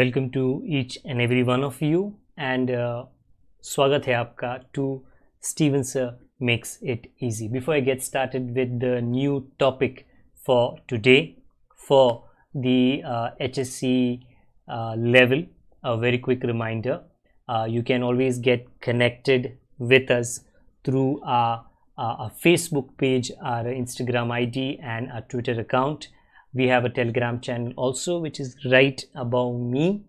welcome to each and every one of you and uh, aapka to steven sir makes it easy before i get started with the new topic for today for the hsc uh, uh, level a very quick reminder uh, you can always get connected with us through our, facebook page our instagram id and our twitter account we have a telegram channel also which is right above me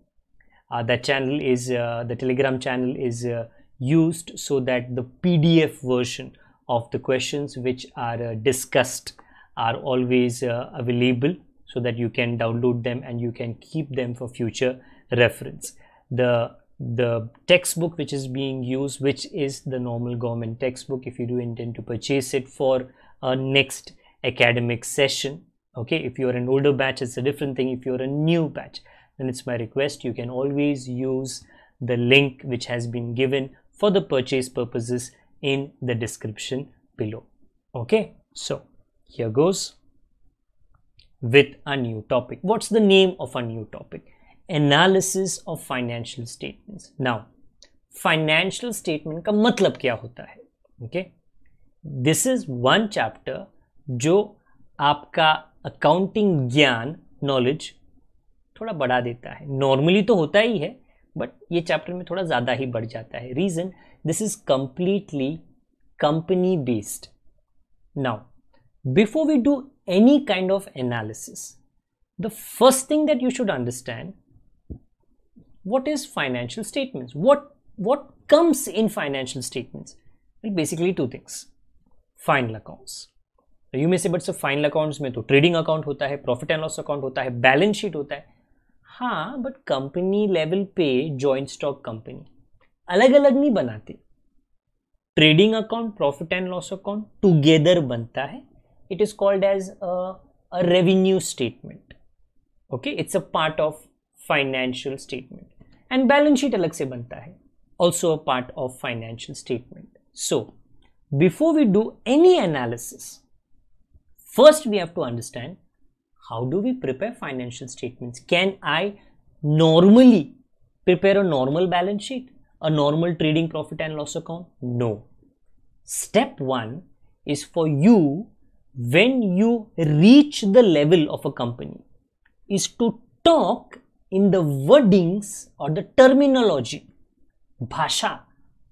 uh, the channel is uh, the telegram channel is uh, used so that the pdf version of the questions which are uh, discussed are always uh, available so that you can download them and you can keep them for future reference the the textbook which is being used which is the normal government textbook if you do intend to purchase it for uh, next academic session okay if you are an older batch it's a different thing if you're a new batch then it's my request you can always use the link which has been given for the purchase purposes in the description below okay so here goes with a new topic what's the name of a new topic analysis of financial statements now financial statement का मतलब क्या होता है Okay, this is one chapter जो आपका accounting ज्ञान knowledge थोड़ा बढ़ा देता है नॉर्मली तो होता ही है बट ये चैप्टर में थोड़ा ज़्यादा ही बढ़ जाता है reason this is completely company based now before we do any kind of analysis the first thing that you should understand what is financial statements what what comes in financial statements basically two things final accounts you में से but सब final accounts में तो trading account होता है profit and loss account होता है balance sheet होता है हाँ बट कंपनी लेवल पे जॉइंट स्टॉक कंपनी अलग अलग नहीं बनाती trading account profit and loss account together बनता है it is called as a revenue statement okay it's a part of financial statement and balance sheet अलग से बनता है also a part of financial statement so before we do any analysis First, we have to understand how do we prepare financial statements? Can I normally prepare a normal balance sheet, a normal trading profit and loss account? No. Step one is for you when you reach the level of a company is to talk in the wordings or the terminology, bhasha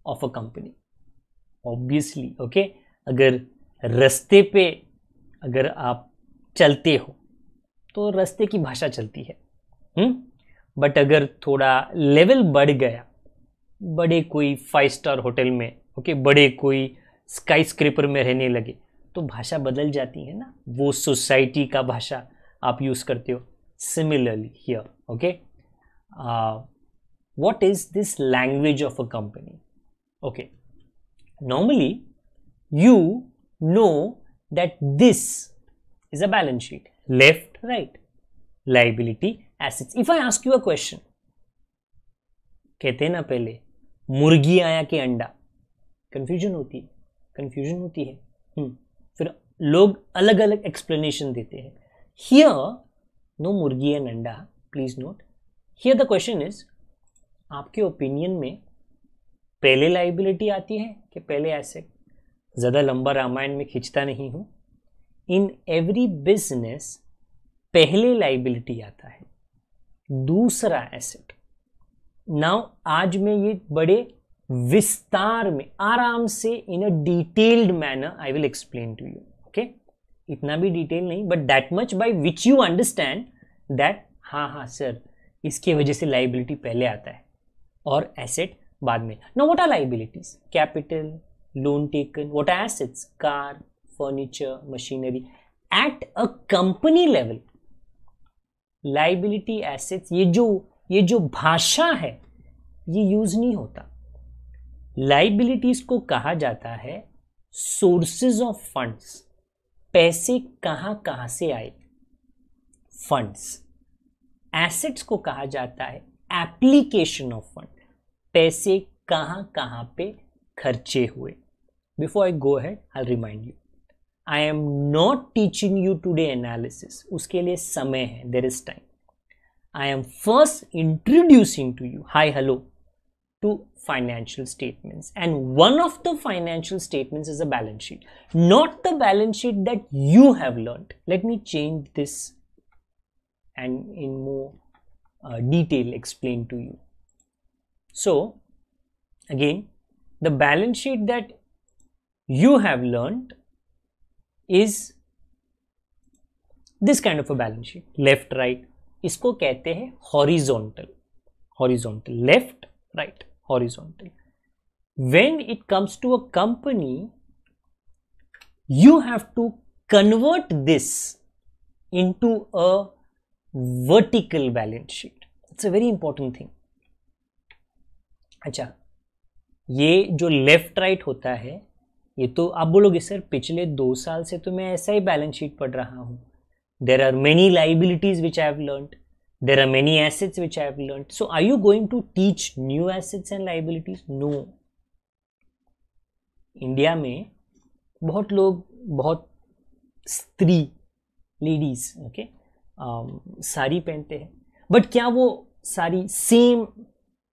of a company. Obviously, okay? अगर रस्ते पे अगर आप चलते हो तो रास्ते की भाषा चलती है हुँ? हम्म? बट अगर थोड़ा लेवल बढ़ गया बड़े कोई फाइव स्टार होटल में ओके बड़े कोई स्काई स्क्रेपर में रहने लगे तो भाषा बदल जाती है ना वो सोसाइटी का भाषा आप यूज़ करते हो similarly here okay what is this language of a company okay normally you know that this is a balance sheet left right liability assets if i ask you a question कहते हैं ना पहले मुर्गी आया कि अंडा कंफ्यूजन होती है कंफ्यूजन होती है हम्म, फिर लोग अलग अलग एक्सप्लेनेशन देते हैं हियर नो मुर्गी एंड अंडा please note here the question is आपके ओपिनियन में पहले लाइबिलिटी आती है कि पहले एसेट ज़्यादा लंबा रामायण में खींचता नहीं हूँ इन एवरी बिजनेस पहले लाइबिलिटी आता है दूसरा एसेट नाउ आज मैं ये बड़े विस्तार में आराम से in a detailed manner I will explain to you okay इतना भी डिटेल नहीं but that much by which you understand that हाँ हाँ सर इसके वजह से लाइबिलिटी पहले आता है और एसेट बाद में now what are liabilities capital loan taken, what assets, car, furniture, machinery. At a company level, liability assets, ये जो ये जो भाषा है ये यूज नहीं होता लाइबिलिटीज को कहा जाता है सोर्सेज ऑफ फंड्स पैसे कहाँ कहाँ से आए फंड्स एसेट्स को कहा जाता है एप्लीकेशन ऑफ फंड पैसे कहाँ कहाँ पे खर्चे हुए before I go had I remind you I am not teaching you today analysis उसके लिए समय है there is time I am first introducing to you hi hello to financial statements and one of the financial statements is a balance sheet not the balance sheet that you have learn let me change this and in more detail explain to you so again the balance sheet that you have learned is this kind of a balance sheet left right इसको कहते हैं horizontal horizontal left right horizontal when it comes to a company you have to convert this into a vertical balance sheet it's a very important thing अच्छा ये जो left right होता है ये तो आप बोलोगे सर पिछले दो साल से तो मैं ऐसा ही बैलेंस शीट पढ़ रहा हूँ there are many liabilities which I have there are many many which I i have learned so are you going to teach new liabilities no India में बहुत लोग बहुत स्त्री ladies okay okay, um, sari पहनते हैं बट क्या वो sari same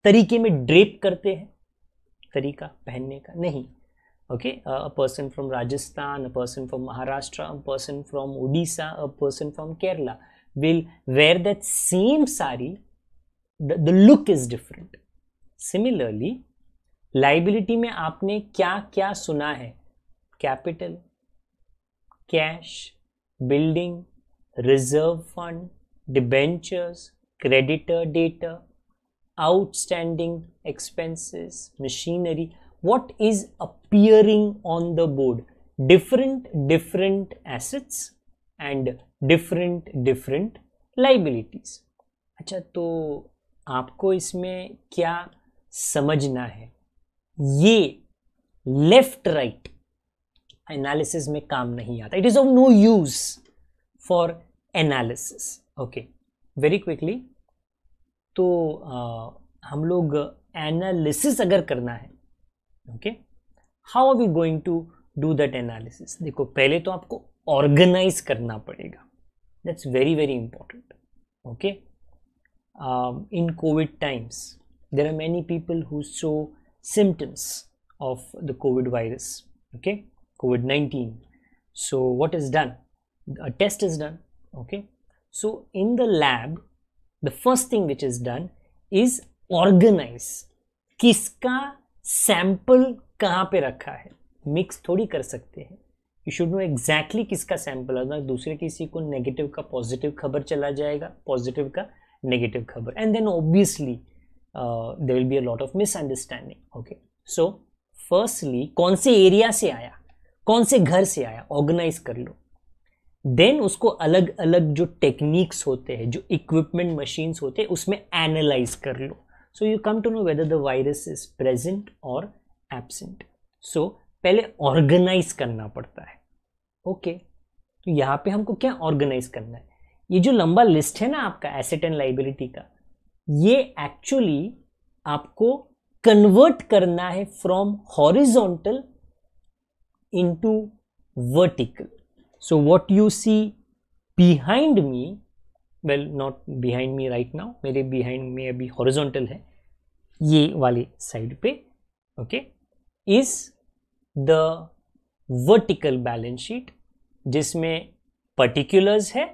तरीके में ड्रेप करते हैं तरीका पहनने का नहीं okay a person from Rajasthan a person from Maharashtra a person from Orissa a person from Kerala will wear that same sari the look is different similarly liability में आपने क्या क्या सुना है capital cash building reserve fund debentures creditor debtor outstanding expenses, machinery, what is appearing on the board, different, different assets and different, different liabilities. acha to aapko isme kya samajhna hai ye left right analysis mein kaam nahi aata it is of no use for analysis okay very quickly तो आ, हम लोग analysis अगर करना है okay how are we going to do that analysis देखो पहले तो आपको ऑर्गेनाइज करना पड़ेगा that's very very important okay in covid times there are many people who show symptoms of the covid virus okay covid nineteen so what is done test is done okay so in the lab the first thing which is done is organise किसका sample कहाँ पे रखा है mix थोड़ी कर सकते हैं you should know exactly किसका सैंपल अगर दूसरे किसी को नेगेटिव का पॉजिटिव खबर चला जाएगा पॉजिटिव का नेगेटिव खबर and then obviously they will be a lot of misunderstanding okay so firstly कौन से एरिया से आया कौन से घर से आया ऑर्गेनाइज कर लो देन उसको अलग अलग जो टेक्निक्स होते हैं जो इक्विपमेंट मशीन्स होते हैं उसमें एनालाइज कर लो so you come to know whether the virus is present और एबसेंट सो पहले ऑर्गेनाइज करना पड़ता है ओके तो यहाँ पे हमको क्या ऑर्गेनाइज करना है ये जो लंबा लिस्ट है ना आपका एसेट एंड लाइबिलिटी का ये एक्चुअली आपको कन्वर्ट करना है from horizontal into vertical So what you see behind me, well not behind me right now, mere behind me abhi horizontal hai ye wale side pe okay is the vertical balance sheet jisme particulars hai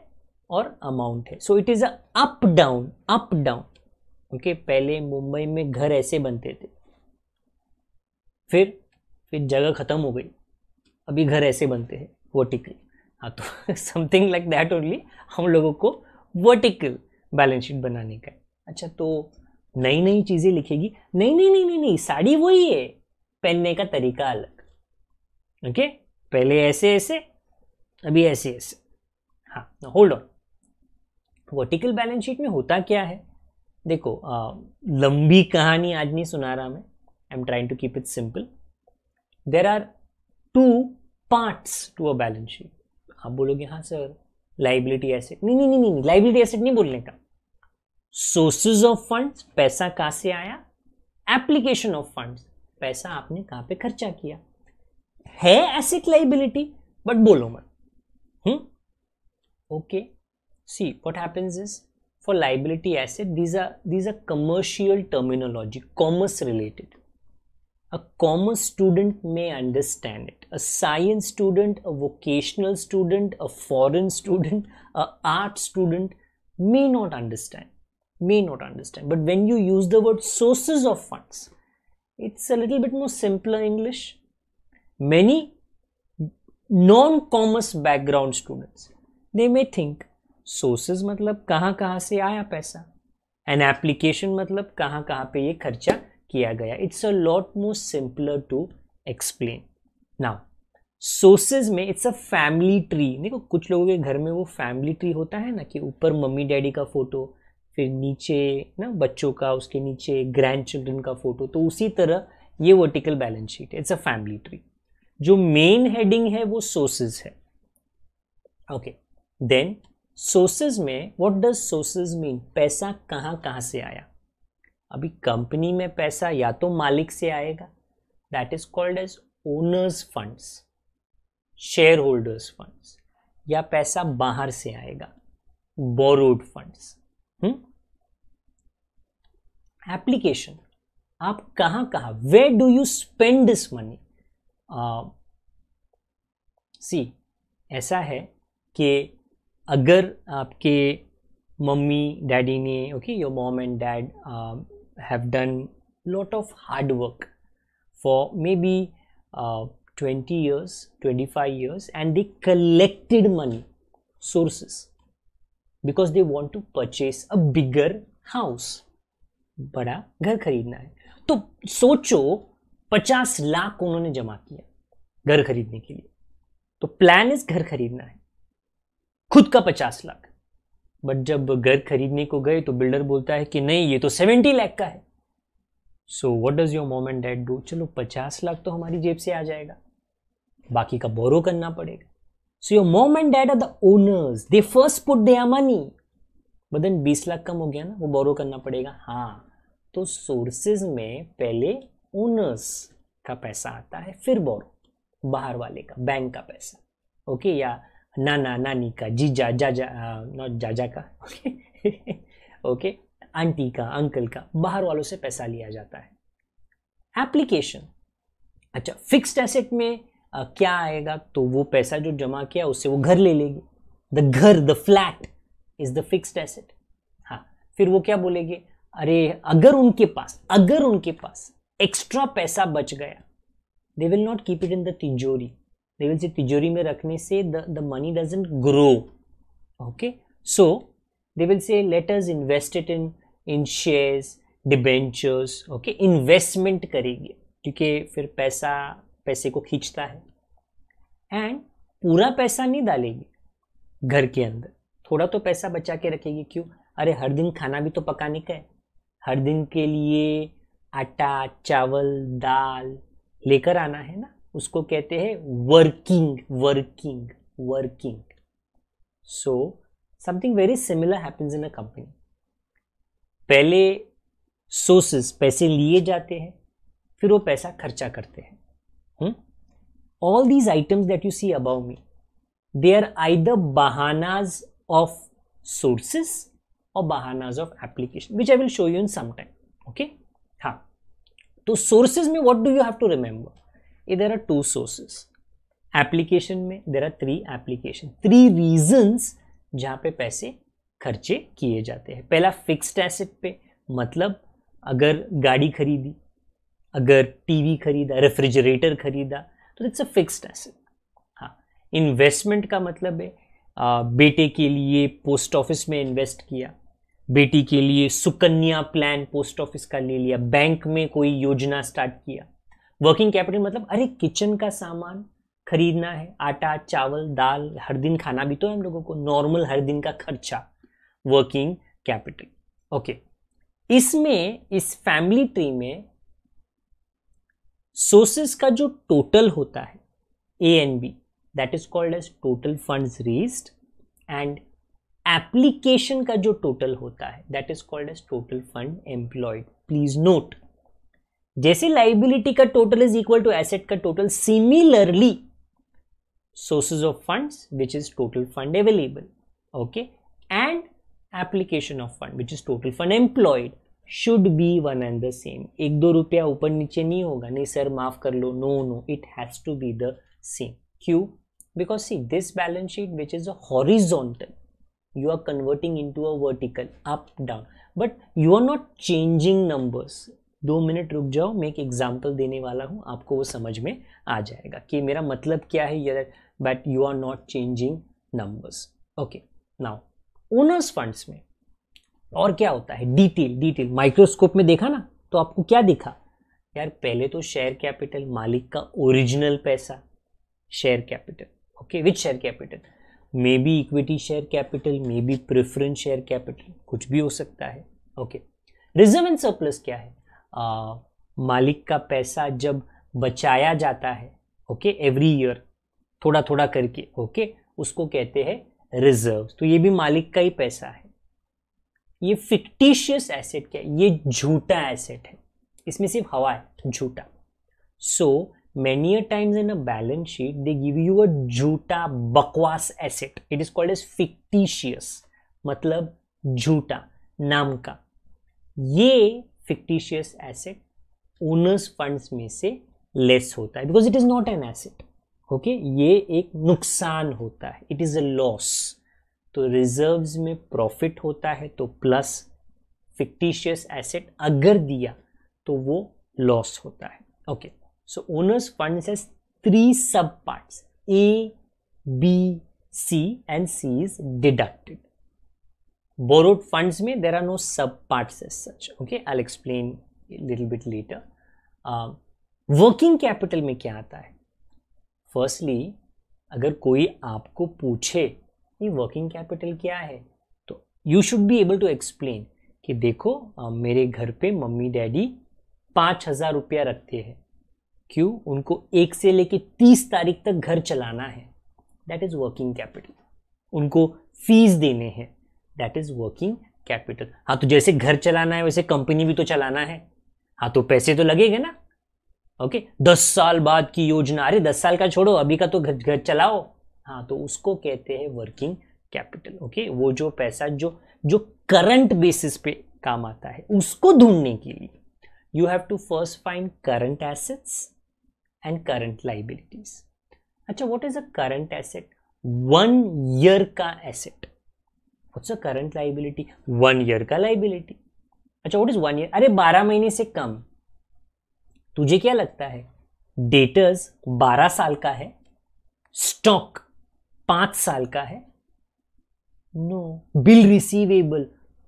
और amount है so it is a up down up down okay पहले मुंबई में घर ऐसे बनते थे फिर फिर जगह ख़त्म हो गई अभी घर ऐसे बनते हैं वर्टिकली हाँ तो समथिंग लाइक दैट ओनली हम लोगों को वर्टिकल बैलेंस शीट बनाने का है अच्छा तो नई नई चीज़ें लिखेगी नहीं नहीं नहीं नहीं नहीं साड़ी वही है पहनने का तरीका अलग ओके पहले ऐसे ऐसे अभी ऐसे ऐसे हाँ hold on vertical balance sheet में होता क्या है देखो आ, लंबी कहानी आज नहीं सुना रहा मैं I am trying to keep it simple there are two parts to a balance sheet आप बोलोगे हाँ सर लाइबिलिटी एसेट नहीं नहीं नहीं नहीं लाइबिलिटी एसेट नहीं बोलने का सोर्सेज ऑफ फंड्स पैसा कहाँ से आया एप्लीकेशन ऑफ फंड्स पैसा आपने कहाँ पे खर्चा किया है एसेट लाइबिलिटी बट बोलो मत hmm okay see what happens is for liability asset these are these are commercial terminology commerce related a commerce student may understand it a science student a vocational student a foreign student a art student may not understand may not understand but when you use the word sources of funds it's a little bit more simpler english many non-commerce background students they may think sources मतलब कहाँ कहाँ से आया पैसा an application मतलब कहाँ कहाँ पे ये खर्चा किया गया it's a lot more simpler to explain now sources में इट्स अ फैमिली ट्री देखो कुछ लोगों के घर में वो फैमिली ट्री होता है ना कि ऊपर मम्मी डैडी का फोटो फिर नीचे ना बच्चों का उसके नीचे ग्रैंड चिल्ड्रन का फोटो तो उसी तरह ये vertical balance sheet it's a family tree जो मेन हेडिंग है वो सोर्सेज है ओके देन सोर्सेज में व्हाट डज सोर्सेज मीन पैसा कहाँ कहाँ से आया अभी कंपनी में पैसा या तो मालिक से आएगा that is called as owners funds share holders funds या पैसा बाहर से आएगा बोरोड फंड्स एप्लीकेशन आप कहां कहां way do you spend this money see ऐसा है कि अगर आपके मम्मी डैडी ने okay your mom and dad have done lot of hard work for maybe uh, 20 years 25 years and they collected money sources because they want to purchase a bigger house बड़ा घर खरीदना है तो सोचो 50 लाख उन्होंने जमा किया घर खरीदने के लिए तो प्लान इस घर खरीदना है खुद का 50 लाख बट जब घर खरीदने को गए तो बिल्डर बोलता है कि नहीं ये तो सेवेंटी लाख का है so what does your mom and dad do चलो पचास लाख तो हमारी जेब से आ जाएगा बाकी का बोरो करना पड़ेगा so your mom and dad are the owners they first put their money बदन बीस लाख कम हो गया ना वो बोरो करना पड़ेगा हाँ तो सोर्सेज में पहले ओनर्स का पैसा आता है फिर बोरो बाहर वाले का बैंक का पैसा ओके या नाना नानी का जीजा जाजा नॉट जाजा का ओके ओके आंटी का अंकल का बाहर वालों से पैसा लिया जाता है एप्लीकेशन अच्छा फिक्स्ड एसेट में आ, uh, क्या आएगा तो वो पैसा जो जमा किया उससे वो घर ले लेगी द घर the flat is the fixed asset हाँ फिर वो क्या बोलेंगे अरे अगर उनके पास अगर उनके पास एक्स्ट्रा पैसा बच गया they will not keep it in the तिजोरी they से तिजोरी में रखने से the the money doesn't okay so so they will say let us in it debentures okay investment करेगी क्योंकि फिर पैसा पैसे को खींचता है एंड पूरा पैसा नहीं डालेगी घर के अंदर थोड़ा तो पैसा बचा के रखेगी क्यों अरे हर दिन खाना भी तो पकाने का है हर दिन के लिए आटा चावल दाल लेकर आना है ना उसको कहते हैं working working working so something very similar happens in a company पहले सोर्सेस पैसे लिए जाते हैं फिर वो पैसा खर्चा करते हैं all these items that you see above me they are I the बहानाज ऑफ सोर्सेस और बहानाज of application which I will show you in some time okay हाँ तो सोर्सेज में what do you have to remember ये there are two sources application में there are three application three reasons जहाँ पे पैसे खर्चे किए जाते हैं पहला फिक्स्ड एसेट पे मतलब अगर गाड़ी खरीदी अगर टीवी खरीदा रेफ्रिजरेटर खरीदा तो इट्स अ फिक्स्ड एसेट हाँ इन्वेस्टमेंट का मतलब है आ, बेटे के लिए पोस्ट ऑफिस में इन्वेस्ट किया बेटी के लिए सुकन्या प्लान पोस्ट ऑफिस का ले लिया बैंक में कोई योजना स्टार्ट किया वर्किंग कैपिटल मतलब अरे किचन का सामान खरीदना है आटा चावल दाल हर दिन खाना भी तो है हम लोगों को नॉर्मल हर दिन का खर्चा वर्किंग कैपिटल ओके इसमें इस फैमिली ट्री में सोर्सेस का जो टोटल होता है A and B that is called as total funds raised and application का जो टोटल होता है that is called as total fund employed please note जैसे लाइबिलिटी का total is equal to asset का total similarly sources of funds which is total fund available okay and application of fund which is total fund employed should be one and the same एक दो रुपया ऊपर नीचे नहीं होगा नहीं sir माफ कर लो no no it has to be the same Q because see this balance sheet which is a you are converting in to a vertical up down but you are not changing numbers दो minute रुक जाओ मैं एक example देने वाला हूँ आपको वो समझ में आ जाएगा कि मेरा मतलब क्या है यार but you are not changing numbers okay now owners funds में और क्या होता है डिटेल डिटेल माइक्रोस्कोप में देखा ना तो आपको क्या दिखा यार पहले तो शेयर कैपिटल मालिक का ओरिजिनल पैसा share capital okay with share capital may be equity share capital may be preference share capital कुछ भी हो सकता है ओके रिजर्व एंड सरप्लस क्या है आ, मालिक का पैसा जब बचाया जाता है ओके एवरी ईयर थोड़ा थोड़ा करके ओके उसको कहते हैं रिजर्व तो ये भी मालिक का ही पैसा है ये फिक्टिशियस एसेट क्या है ये झूठा एसेट है इसमें सिर्फ हवा है झूठा so many times in a balance sheet they give you a झूठा बकवास asset it is called as fictitious मतलब झूठा नाम का ये फिक्टिशियस एसेट ओनर्स फंड्स में से लेस होता है because it is not an asset okay ये एक नुकसान होता है इट इज़ अ लॉस तो रिजर्व्स में प्रॉफिट होता है तो प्लस फिक्टिशियस एसेट अगर दिया तो वो लॉस होता है okay so owners funds has three sub parts A B C and C is deducted borrowed funds में there are no sub parts as such okay I'll explain a little bit later uh, working में क्या आता है firstly अगर कोई आपको पूछे कि वर्किंग कैपिटल क्या है तो you should be able to explain कि देखो आ, मेरे घर पे मम्मी डैडी पाँच हज़ार रुपया रखते हैं क्यों उनको एक से लेके तीस तारीख तक घर चलाना है दैट इज़ वर्किंग कैपिटल उनको फीस देने हैं दैट इज वर्किंग कैपिटल हाँ तो जैसे घर चलाना है वैसे कंपनी भी तो चलाना है हाँ तो पैसे तो लगेंगे ना ओके दस साल बाद की योजना अरे दस साल का छोड़ो अभी का तो घर घर चलाओ हाँ तो उसको कहते हैं वर्किंग कैपिटल ओके वो जो पैसा जो जो करंट बेसिस पे काम आता है उसको ढूंढने के लिए you have to first find current assets and current liabilities अच्छा what is a current asset one year का asset what's a current liability one year का लाइबिलिटी अच्छा व्हाट इज वन ईयर अरे बारह महीने से कम तुझे क्या लगता है डेटर्स बारह साल का है स्टॉक पांच साल का है नो बिल रिसीवेबल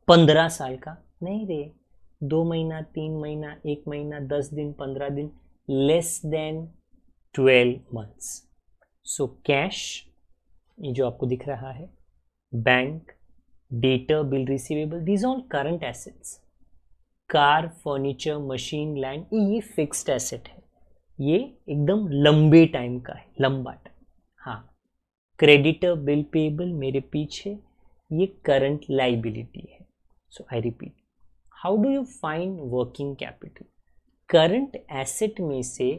पंद्रह साल का नहीं रे दो महीना तीन महीना एक महीना दस दिन पंद्रह दिन less than twelve months so cash ये जो आपको दिख रहा है bank data, bill receivable, these all current assets. Car furniture machine land ये फिक्स्ड एसेट है ये एकदम लंबे टाइम का है लंबा टाइम हाँ क्रेडिटर बिल पेबल मेरे पीछे ये करंट लाइबिलिटी है so I repeat how do you find working capital current asset में से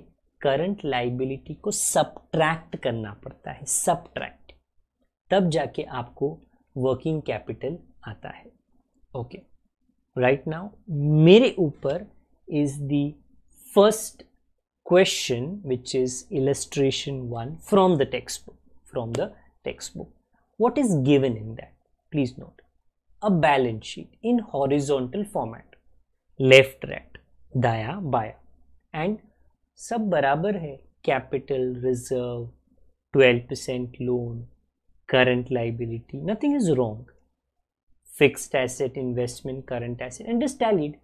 करंट लाइबिलिटी को सब्ट्रैक्ट करना पड़ता है सब्ट्रैक्ट तब जाके आपको वर्किंग कैपिटल आता है ओके राइट नाउ मेरे ऊपर is the first question which is illustration one from the text book from the text book what is given in that please note a balance sheet in horizontal format left right दया बाया and सब बराबर है capital reserve 12% loan current liability nothing is wrong fixed asset investment current asset and just tallied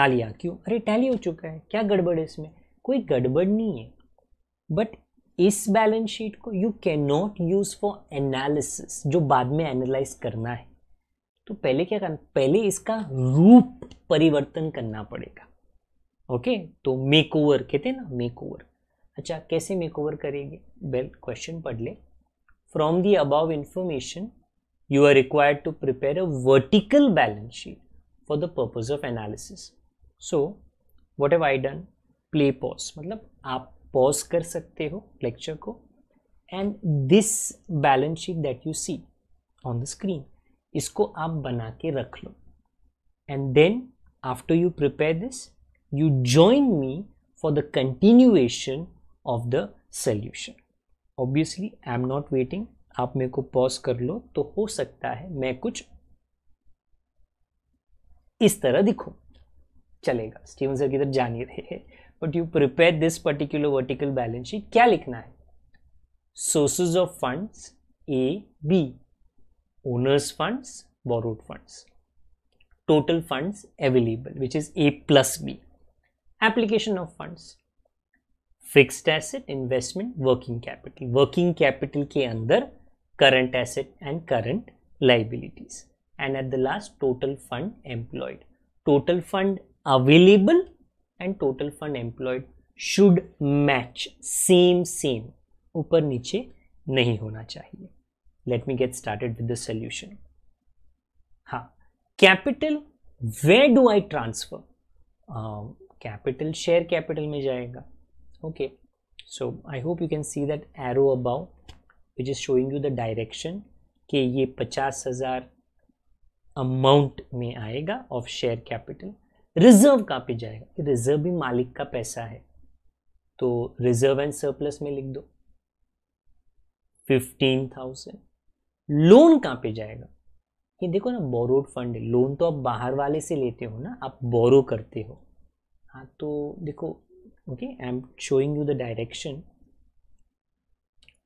tally a kyun are tally ho chuka hai kya gadbad hai isme koi gadbad nahi hai but इस balance sheet को you can not use for analysis जो बाद में analyse करना है तो पहले क्या करना पहले इसका रूप परिवर्तन करना पड़ेगा ओके तो मेक ओवर कहते हैं ना मेक ओवर अच्छा कैसे मेक ओवर करेंगे वेल क्वेश्चन पढ़ लें from the above information you are required to prepare a vertical balance sheet for the purpose of analysis so what have I done play pause मतलब आप pause कर सकते हो लेक्चर को and this balance sheet that you see on the screen इसको आप बना के रख लो and then after you prepare this you join me for the continuation of the solution. Obviously, I am not waiting. आप मेरे को पॉज कर लो तो हो सकता है मैं कुछ इस तरह दिखो चलेगा स्टीवन सर किधर जान ही रहे हैं but you prepare this particular vertical balance sheet क्या लिखना है sources of funds A B owners funds borrowed funds total funds available which is A plus B application of funds fixed asset investment working capital working capital के अंदर current asset and current liabilities and at the last total fund employed total fund available and total fund employed should match same same ऊपर नीचे नहीं होना चाहिए let me get started with the solution हाँ capital where do I transfer capital share capital में जाएगा okay so i hope you can see that arrow above which is showing you the direction कि ये पचास हजार amount में आएगा of share capital reserve कहाँ पे जाएगा रिजर्व भी मालिक का पैसा है तो रिजर्व एंड सरप्लस में लिख दो फिफ्टीन थाउजेंड लोन कहाँ पे जाएगा ये देखो ना बोरोड फंड लोन तो आप बाहर वाले से लेते हो ना आप बोरो करते हो हाँ तो देखो okay i'm showing you the direction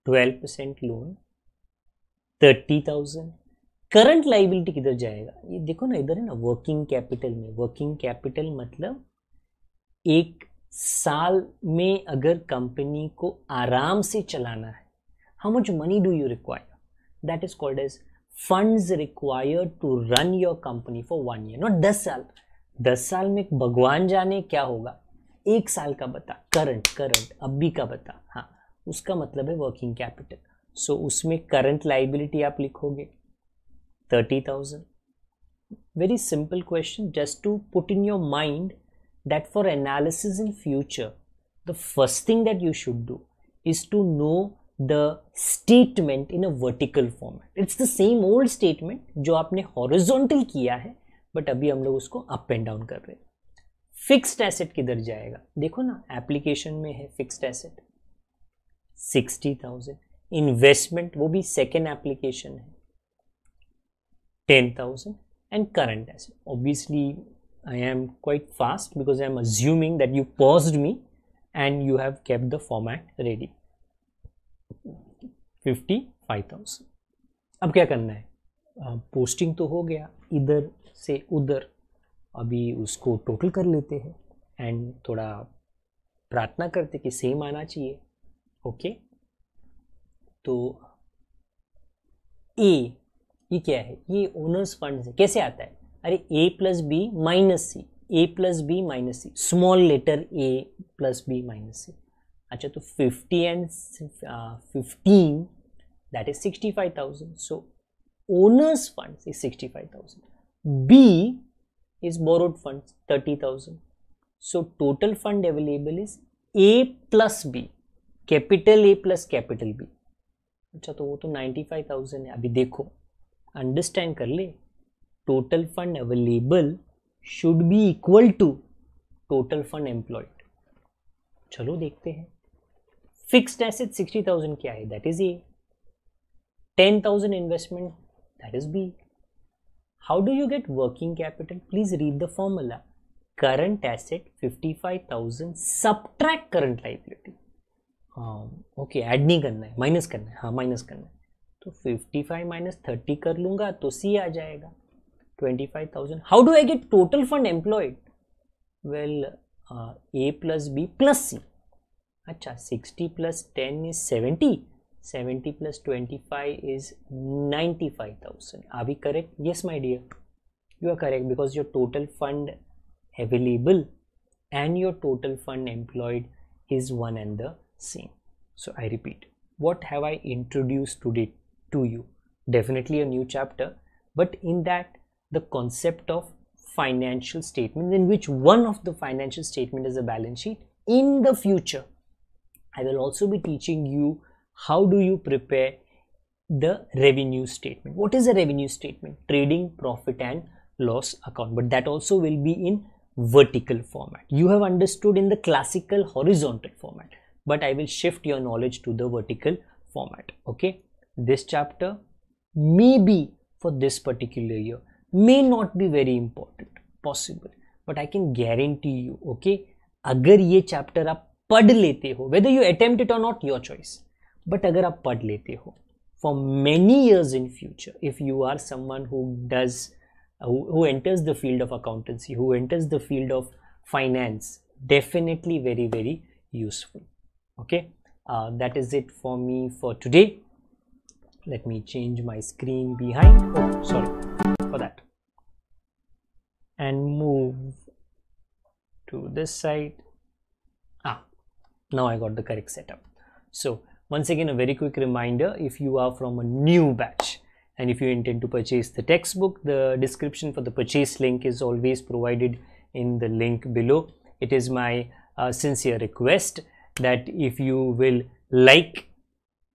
12% loan thirty thousand current liability किधर जाएगा ये देखो ना इधर है ना वर्किंग कैपिटल में वर्किंग कैपिटल मतलब एक साल में अगर कंपनी को आराम से चलाना है how much money do you require that is called as funds required to run your company for one year not दस साल दस साल में भगवान जाने क्या होगा एक साल का बता करंट करंट अभी का बता हाँ उसका मतलब है वर्किंग कैपिटल सो उसमें करंट लाइबिलिटी आप लिखोगे thirty thousand very simple question just to put in your mind that for analysis in future the first thing that you should do is to know the statement in a vertical format it's the same old statement जो आपने horizontal किया है but अभी हम लोग उसको up and down कर रहे हैं फिक्स्ड एसेट किधर जाएगा देखो ना एप्लीकेशन में है fixed asset sixty thousand investment वो भी सेकेंड एप्लीकेशन है ten thousand and current asset obviously I am quite fast because I am assuming that you paused me and you have kept the format ready fifty five thousand अब क्या करना है posting तो हो गया इधर से उधर अभी उसको टोटल कर लेते हैं एंड थोड़ा प्रार्थना करते कि सेम आना चाहिए ओके तो ए ये क्या है ये ओनर्स फंड कैसे आता है अरे A plus B minus C A plus B minus C small letter A plus B minus C अच्छा तो fifty and fifteen that is sixty five thousand so owners fund is sixty five thousand B is borrowed funds 30000 so total fund available is a plus b capital a plus capital b अच्छा तो वो तो ninety five thousand है अभी देखो understand कर ले total fund available should be equal to total fund employed चलो देखते हैं फिक्स्ड एसेट सिक्सटी थाउजेंड क्या है that is A ten thousand investment that is B How do you get working capital? Please read the formula. Current asset 55,000 subtract current liability. Okay um, add नहीं करना है minus करना है हाँ minus करना है तो 55 माइनस थर्टी कर लूँगा तो सी आ जाएगा 25,000 how do I get total fund employed well A plus B plus C अच्छा 60 plus 10 is 70 70 plus 25 is 95,000. Are we correct? Yes, my dear. You are correct because your total fund available and your total fund employed is one and the same. So I repeat, what have I introduced today to you? Definitely a new chapter, but in that the concept of financial statements in which one of the financial statement is a balance sheet in the future. I will also be teaching you how do you prepare the revenue statement what is a revenue statement trading profit and loss account but that also will be in vertical format you have understood in the classical horizontal format but i will shift your knowledge to the vertical format okay this chapter maybe for this particular year may not be very important possible but i can guarantee you okay अगर ये chapter आप पढ़ लेते हो whether you attempt it or not, your choice. But अगर आप पढ़ लेते हो for many years in future if you are someone who who enters the field of accountancy who enters the field of finance definitely very very useful okay uh, that is it for me for today let me change my screen behind oh sorry for that and move to this side ah now i got the correct setup so once again, a very quick reminder, if you are from a new batch and if you intend to purchase the textbook, the description for the purchase link is always provided in the link below. It is my uh, sincere request that if you will like,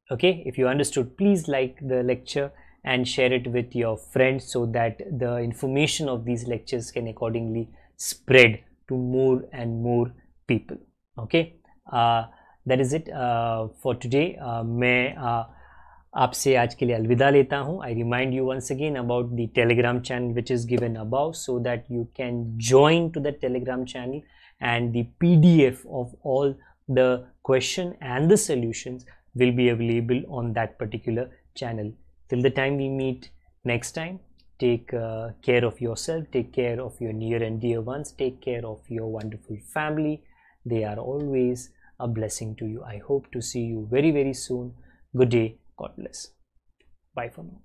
okay, if you understood, please like the lecture and share it with your friends so that the information of these lectures can accordingly spread to more and more people okay uh, that is it for today मैं uh, आपसे आज के लिए अलविदा लेता हूँ I remind you once again about the Telegram channel which is given above so that you can join to the Telegram channel and the PDF of all the question and the solutions will be available on that particular channel. Till the time we meet next time, take uh, care of yourself, take care of your near and dear ones, take care of your wonderful family. They are always a blessing to you. I hope to see you very, very soon. Good day. God bless. Bye for now.